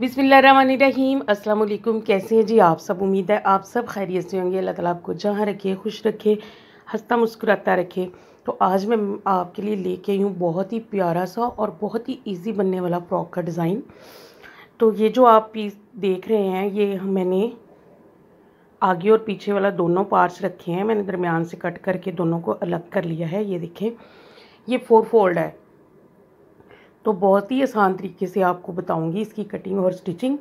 बिसमीम अल्लाम कैसे हैं जी आप सब उम्मीद है आप सब खैरियत से होंगे अल्लाह ताला आपको जहाँ रखे खुश रखे हंसता मुस्कुराता रखे तो आज मैं आपके लिए लेके आई हूँ बहुत ही प्यारा सा और बहुत ही इजी बनने वाला फ्रॉक का डिज़ाइन तो ये जो आप पीस देख रहे हैं ये मैंने आगे और पीछे वाला दोनों पार्ट्स रखे हैं मैंने दरमियान से कट करके दोनों को अलग कर लिया है ये देखें ये फोर फोल्ड है तो बहुत ही आसान तरीके से आपको बताऊंगी इसकी कटिंग और स्टिचिंग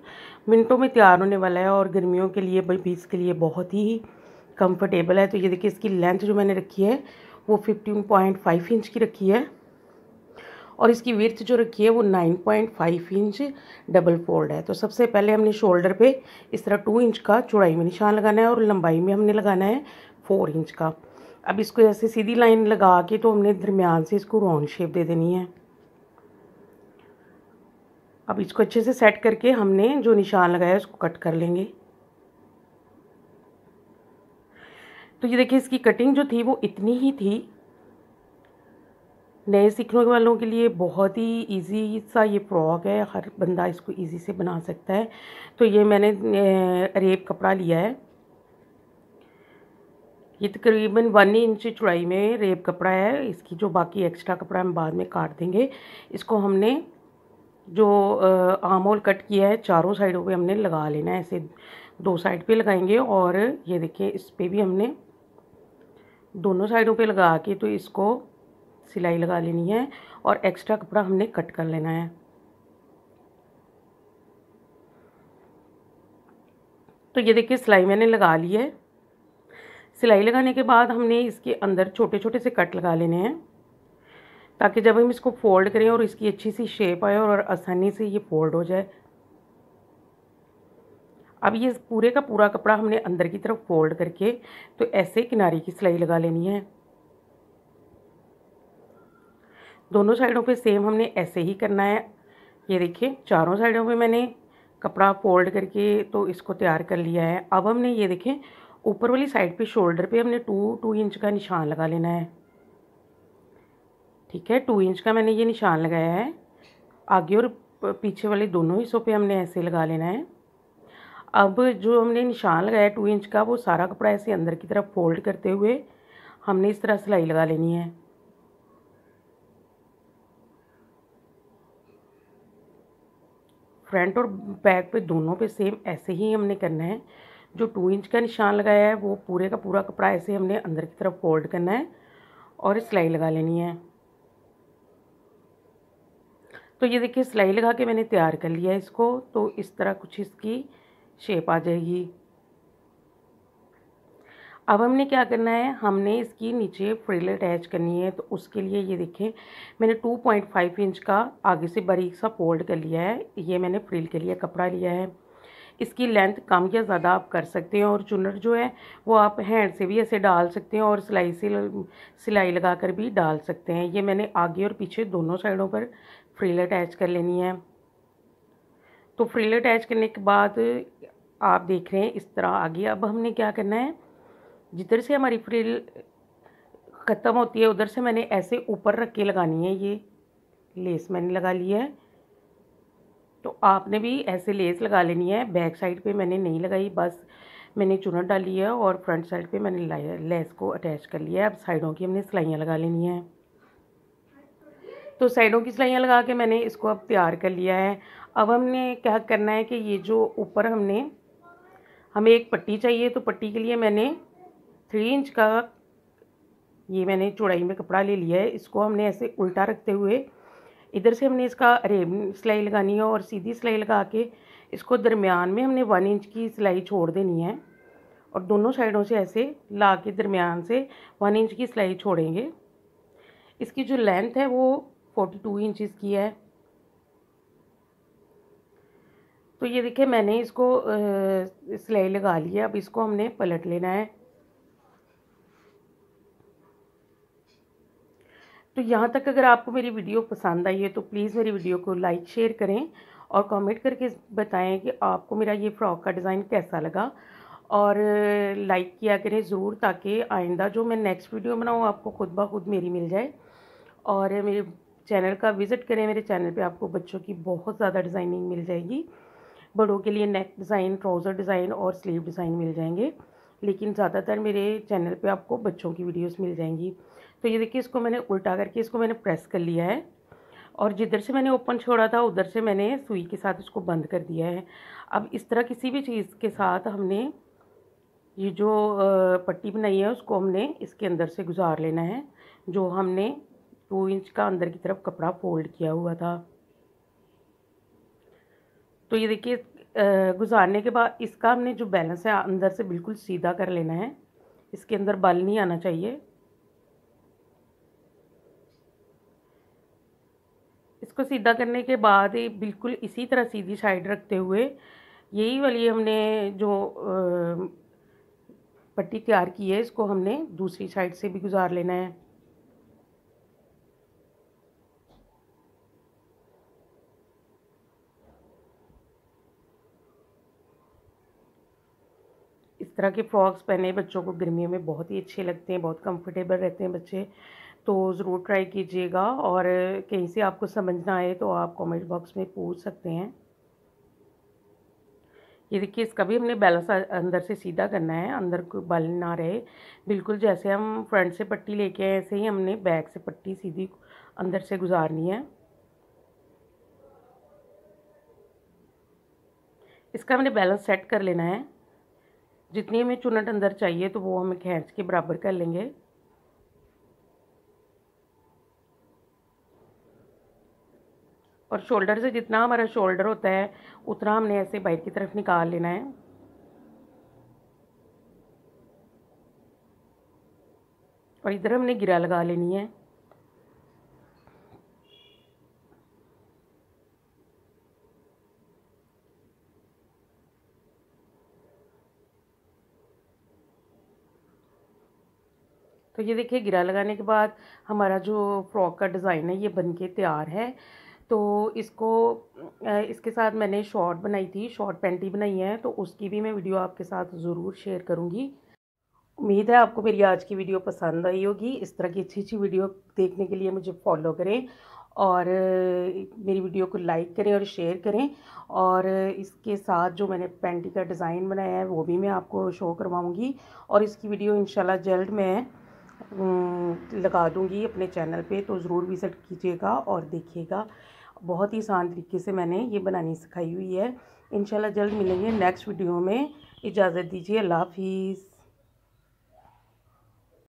मिनटों में तैयार होने वाला है और गर्मियों के लिए भाई पीस के लिए बहुत ही कंफर्टेबल है तो ये देखिए इसकी लेंथ जो मैंने रखी है वो फिफ्टीन पॉइंट फाइव इंच की रखी है और इसकी विर्थ जो रखी है वो nine point five inch double fold है तो सबसे पहले हमने शोल्डर पर इस तरह टू इंच का चौड़ाई में निशान लगाना है और लंबाई में हमने लगाना है फोर इंच का अब इसको ऐसे सीधी लाइन लगा के तो हमने दरमियान से इसको राउंड शेप दे देनी है अब इसको अच्छे से सेट करके हमने जो निशान लगाया उसको कट कर लेंगे तो ये देखिए इसकी कटिंग जो थी वो इतनी ही थी नए सीखने वालों के लिए बहुत ही इजी सा ये फ्रॉक है हर बंदा इसको इजी से बना सकता है तो ये मैंने रेप कपड़ा लिया है ये तकरीबन वन इंच चौड़ाई में रेप कपड़ा है इसकी जो बाकी एक्स्ट्रा कपड़ा हम बाद में काट देंगे इसको हमने जो आम होल कट किया है चारों साइडों पे हमने लगा लेना है ऐसे दो साइड पे लगाएंगे और ये देखिए इस पर भी हमने दोनों साइडों पे लगा के तो इसको सिलाई लगा लेनी है और एक्स्ट्रा कपड़ा हमने कट कर लेना है तो ये देखिए सिलाई मैंने लगा ली है सिलाई लगाने के बाद हमने इसके अंदर छोटे छोटे से कट लगा लेने हैं ताकि जब हम इसको फोल्ड करें और इसकी अच्छी सी शेप आए और आसानी से ये फोल्ड हो जाए अब ये पूरे का पूरा कपड़ा हमने अंदर की तरफ फोल्ड करके तो ऐसे किनारे की सिलाई लगा लेनी है दोनों साइडों पे सेम हमने ऐसे ही करना है ये देखिए चारों साइडों पे मैंने कपड़ा फोल्ड करके तो इसको तैयार कर लिया है अब हमने ये देखें ऊपर वाली साइड पे शोल्डर पे हमने टू टू इंच का निशान लगा लेना है ठीक है टू इंच का मैंने ये निशान लगाया है आगे और पीछे वाले दोनों हिस्सों पे हमने ऐसे लगा लेना है अब जो हमने निशान लगाया टू इंच का वो सारा कपड़ा ऐसे अंदर की तरफ फोल्ड करते हुए हमने इस तरह सिलाई लगा लेनी है फ्रंट और बैक पे दोनों पे सेम ऐसे ही हमने करना है जो टू इंच का निशान लगाया है वो पूरे का पूरा कपड़ा ऐसे हमने अंदर की तरफ फोल्ड करना है और सिलाई लगा लेनी है तो ये देखिए सिलाई लगा के मैंने तैयार कर लिया इसको तो इस तरह कुछ इसकी शेप आ जाएगी अब हमने क्या करना है हमने इसकी नीचे फ्रिल अटैच करनी है तो उसके लिए ये देखें मैंने 2.5 इंच का आगे से बारीक सा फोल्ड कर लिया है ये मैंने फ्रिल के लिए कपड़ा लिया है इसकी लेंथ कम या ज़्यादा आप कर सकते हैं और चुनर जो है वो आप हैंड से भी ऐसे डाल सकते हैं और सिलाई से सिलाई लगा कर भी डाल सकते हैं ये मैंने आगे और पीछे दोनों साइडों पर फ्रिल अटैच कर लेनी है तो फ्रिल अटैच करने के बाद आप देख रहे हैं इस तरह आगे अब हमने क्या करना है जिधर से हमारी फ्रिल ख़त्म होती है उधर से मैंने ऐसे ऊपर रख के लगानी है ये लेस मैंने लगा ली है तो आपने भी ऐसे लेस लगा लेनी है बैक साइड पे मैंने नहीं लगाई बस मैंने चुनट डाली है और फ्रंट साइड पे मैंने लेस को अटैच कर लिया है अब साइडों की हमने सिलाइयाँ लगा लेनी है तो साइडों की सिलाइयाँ लगा के मैंने इसको अब तैयार कर लिया है अब हमने क्या करना है कि ये जो ऊपर हमने हमें एक पट्टी चाहिए तो पट्टी के लिए मैंने थ्री इंच का ये मैंने चौड़ाई में कपड़ा ले लिया है इसको हमने ऐसे उल्टा रखते हुए इधर से हमने इसका रेम सिलाई लगानी है और सीधी सिलाई लगा के इसको दरमियान में हमने वन इंच की सिलाई छोड़ देनी है और दोनों साइडों से ऐसे ला के दरमियान से वन इंच की सिलाई छोड़ेंगे इसकी जो लेंथ है वो फोर्टी टू इंचज़ की है तो ये देखिए मैंने इसको सिलाई लगा ली है अब इसको हमने पलट लेना है तो यहाँ तक अगर आपको मेरी वीडियो पसंद आई है तो प्लीज़ मेरी वीडियो को लाइक शेयर करें और कमेंट करके बताएं कि आपको मेरा ये फ़्रॉक का डिज़ाइन कैसा लगा और लाइक किया करें ज़रूर ताकि आइंदा जो मैं नेक्स्ट वीडियो बनाऊँ आपको खुद ब खुद मेरी मिल जाए और मेरे चैनल का विज़िट करें मेरे चैनल पे आपको बच्चों की बहुत ज़्यादा डिज़ाइनिंग मिल जाएगी बड़ों के लिए नेक डिज़ाइन ट्राउज़र डिज़ाइन और स्लीव डिज़ाइन मिल जाएंगे लेकिन ज़्यादातर मेरे चैनल पे आपको बच्चों की वीडियोस मिल जाएंगी तो ये देखिए इसको मैंने उल्टा करके इसको मैंने प्रेस कर लिया है और जिधर से मैंने ओपन छोड़ा था उधर से मैंने सुई के साथ इसको बंद कर दिया है अब इस तरह किसी भी चीज़ के साथ हमने ये जो पट्टी बनाई है उसको हमने इसके अंदर से गुजार लेना है जो हमने टू इंच का अंदर की तरफ कपड़ा फोल्ड किया हुआ था तो ये देखिए गुजारने के बाद इसका हमने जो बैलेंस है अंदर से बिल्कुल सीधा कर लेना है इसके अंदर बल नहीं आना चाहिए इसको सीधा करने के बाद बिल्कुल इसी तरह सीधी साइड रखते हुए यही वाली हमने जो पट्टी तैयार की है इसको हमने दूसरी साइड से भी गुजार लेना है इस तरह के फ्रॉक्स पहने बच्चों को गर्मियों में बहुत ही अच्छे लगते हैं बहुत कंफर्टेबल रहते हैं बच्चे तो ज़रूर ट्राई कीजिएगा और कहीं से आपको समझना आए तो आप कमेंट बॉक्स में पूछ सकते हैं ये देखिए इसका भी हमने बैलेंस अंदर से सीधा करना है अंदर कोई बल ना रहे बिल्कुल जैसे हम फ्रंट से पट्टी लेके आए ऐसे ही हमने बैक से पट्टी सीधी अंदर से गुजारनी है इसका हमने बैलेंस सेट कर लेना है जितनी हमें चुनट अंदर चाहिए तो वो हमें खींच के बराबर कर लेंगे और शोल्डर से जितना हमारा शोल्डर होता है उतना हमने ऐसे बाइक की तरफ निकाल लेना है और इधर हमने गिरा लगा लेनी है तो ये देखिए गिरा लगाने के बाद हमारा जो फ्रॉक का डिज़ाइन है ये बनके तैयार है तो इसको इसके साथ मैंने शॉर्ट बनाई थी शॉर्ट पेंटी बनाई है तो उसकी भी मैं वीडियो आपके साथ ज़रूर शेयर करूँगी उम्मीद है आपको मेरी आज की वीडियो पसंद आई होगी इस तरह की अच्छी अच्छी वीडियो देखने के लिए मुझे फॉलो करें और मेरी वीडियो को लाइक करें और शेयर करें और इसके साथ जो मैंने पेंटी का डिज़ाइन बनाया है वो भी मैं आपको शो करवाऊँगी और इसकी वीडियो इंशाल्लाह जल्द मैं लगा दूँगी अपने चैनल पे तो ज़रूर विज़िट कीजिएगा और देखिएगा बहुत ही आसान तरीके से मैंने ये बनानी सिखाई हुई है इनशाला जल्द मिलेंगे नेक्स्ट वीडियो में इजाज़त दीजिए अल्लाह हाफिज़